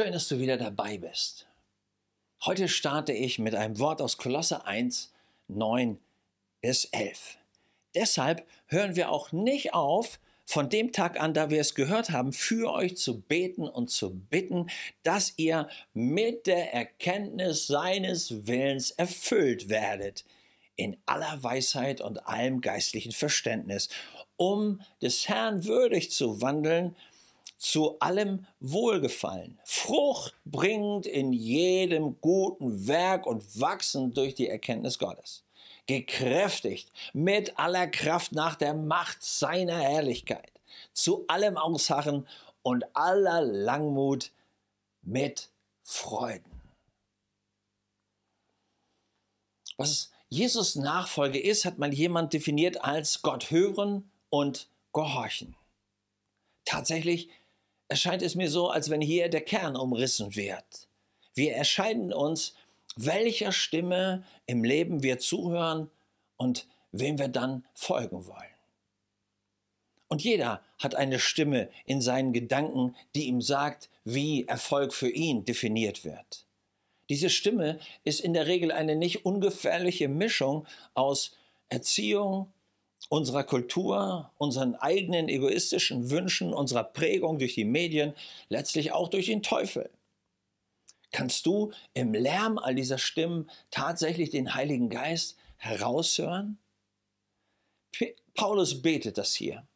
Schön, dass du wieder dabei bist. Heute starte ich mit einem Wort aus Kolosse 1, 9 bis 11. Deshalb hören wir auch nicht auf, von dem Tag an, da wir es gehört haben, für euch zu beten und zu bitten, dass ihr mit der Erkenntnis seines Willens erfüllt werdet, in aller Weisheit und allem geistlichen Verständnis, um des Herrn würdig zu wandeln, zu allem Wohlgefallen, Frucht bringend in jedem guten Werk und wachsend durch die Erkenntnis Gottes, gekräftigt mit aller Kraft nach der Macht seiner Herrlichkeit, zu allem Ausharren und aller Langmut mit Freuden. Was Jesus Nachfolge ist, hat mal jemand definiert als Gott hören und gehorchen. Tatsächlich erscheint es mir so, als wenn hier der Kern umrissen wird. Wir erscheinen uns, welcher Stimme im Leben wir zuhören und wem wir dann folgen wollen. Und jeder hat eine Stimme in seinen Gedanken, die ihm sagt, wie Erfolg für ihn definiert wird. Diese Stimme ist in der Regel eine nicht ungefährliche Mischung aus Erziehung, unserer Kultur, unseren eigenen egoistischen Wünschen, unserer Prägung durch die Medien, letztlich auch durch den Teufel. Kannst du im Lärm all dieser Stimmen tatsächlich den Heiligen Geist heraushören? Paulus betet das hier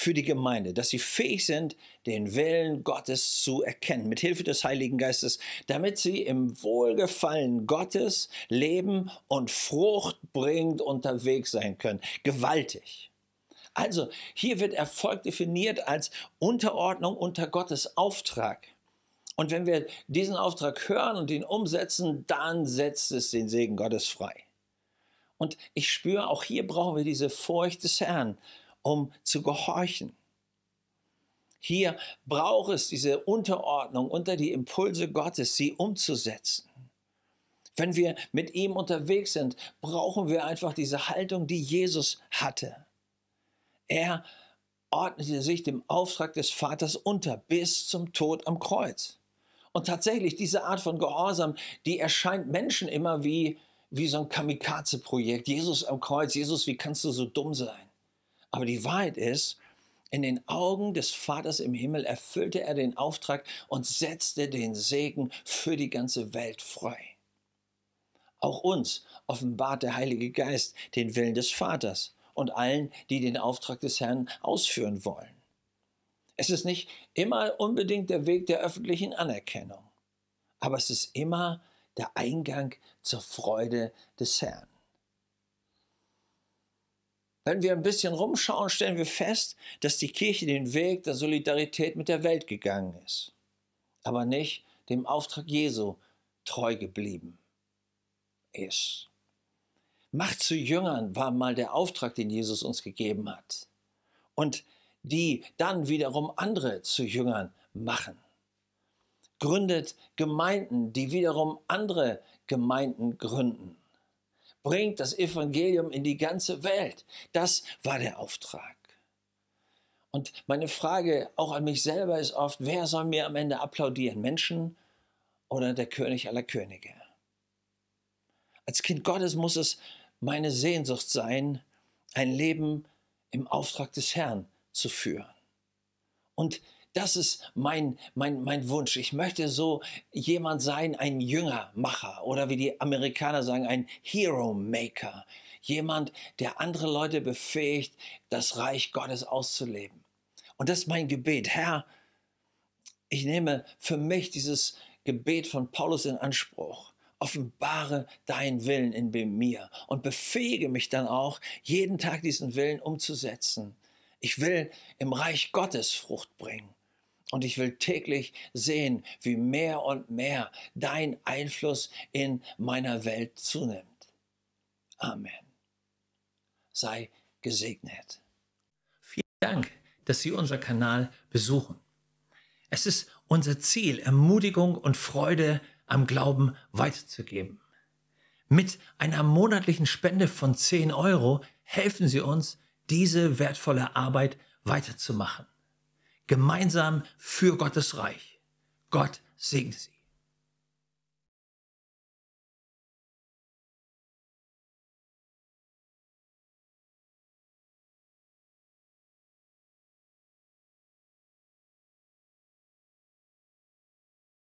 für die Gemeinde, dass sie fähig sind, den Willen Gottes zu erkennen, mit Hilfe des Heiligen Geistes, damit sie im Wohlgefallen Gottes leben und fruchtbringend unterwegs sein können. Gewaltig. Also, hier wird Erfolg definiert als Unterordnung unter Gottes Auftrag. Und wenn wir diesen Auftrag hören und ihn umsetzen, dann setzt es den Segen Gottes frei. Und ich spüre, auch hier brauchen wir diese Furcht des Herrn um zu gehorchen. Hier braucht es diese Unterordnung unter die Impulse Gottes, sie umzusetzen. Wenn wir mit ihm unterwegs sind, brauchen wir einfach diese Haltung, die Jesus hatte. Er ordnete sich dem Auftrag des Vaters unter bis zum Tod am Kreuz. Und tatsächlich, diese Art von Gehorsam, die erscheint Menschen immer wie, wie so ein Kamikaze-Projekt. Jesus am Kreuz, Jesus, wie kannst du so dumm sein? Aber die Wahrheit ist, in den Augen des Vaters im Himmel erfüllte er den Auftrag und setzte den Segen für die ganze Welt frei. Auch uns offenbart der Heilige Geist den Willen des Vaters und allen, die den Auftrag des Herrn ausführen wollen. Es ist nicht immer unbedingt der Weg der öffentlichen Anerkennung, aber es ist immer der Eingang zur Freude des Herrn. Wenn wir ein bisschen rumschauen, stellen wir fest, dass die Kirche den Weg der Solidarität mit der Welt gegangen ist, aber nicht dem Auftrag Jesu treu geblieben ist. Macht zu Jüngern war mal der Auftrag, den Jesus uns gegeben hat. Und die dann wiederum andere zu Jüngern machen. Gründet Gemeinden, die wiederum andere Gemeinden gründen bringt das Evangelium in die ganze Welt. Das war der Auftrag. Und meine Frage auch an mich selber ist oft, wer soll mir am Ende applaudieren? Menschen oder der König aller Könige? Als Kind Gottes muss es meine Sehnsucht sein, ein Leben im Auftrag des Herrn zu führen. Und das ist mein, mein, mein Wunsch. Ich möchte so jemand sein, ein Jüngermacher oder wie die Amerikaner sagen, ein Hero Maker. Jemand, der andere Leute befähigt, das Reich Gottes auszuleben. Und das ist mein Gebet. Herr, ich nehme für mich dieses Gebet von Paulus in Anspruch offenbare deinen Willen in mir und befähige mich dann auch, jeden Tag diesen Willen umzusetzen. Ich will im Reich Gottes Frucht bringen. Und ich will täglich sehen, wie mehr und mehr dein Einfluss in meiner Welt zunimmt. Amen. Sei gesegnet. Vielen Dank, dass Sie unseren Kanal besuchen. Es ist unser Ziel, Ermutigung und Freude am Glauben weiterzugeben. Mit einer monatlichen Spende von 10 Euro helfen Sie uns, diese wertvolle Arbeit weiterzumachen gemeinsam für Gottes Reich. Gott segne Sie.